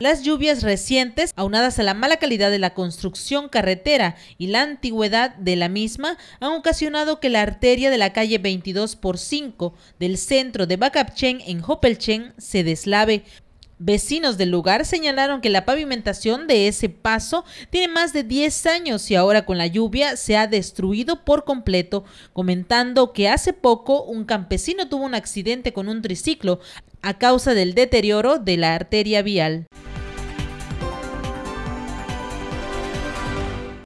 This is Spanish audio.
Las lluvias recientes, aunadas a la mala calidad de la construcción carretera y la antigüedad de la misma, han ocasionado que la arteria de la calle 22 por 5 del centro de Bacapchen en Hopelchen se deslave, Vecinos del lugar señalaron que la pavimentación de ese paso tiene más de 10 años y ahora con la lluvia se ha destruido por completo, comentando que hace poco un campesino tuvo un accidente con un triciclo a causa del deterioro de la arteria vial.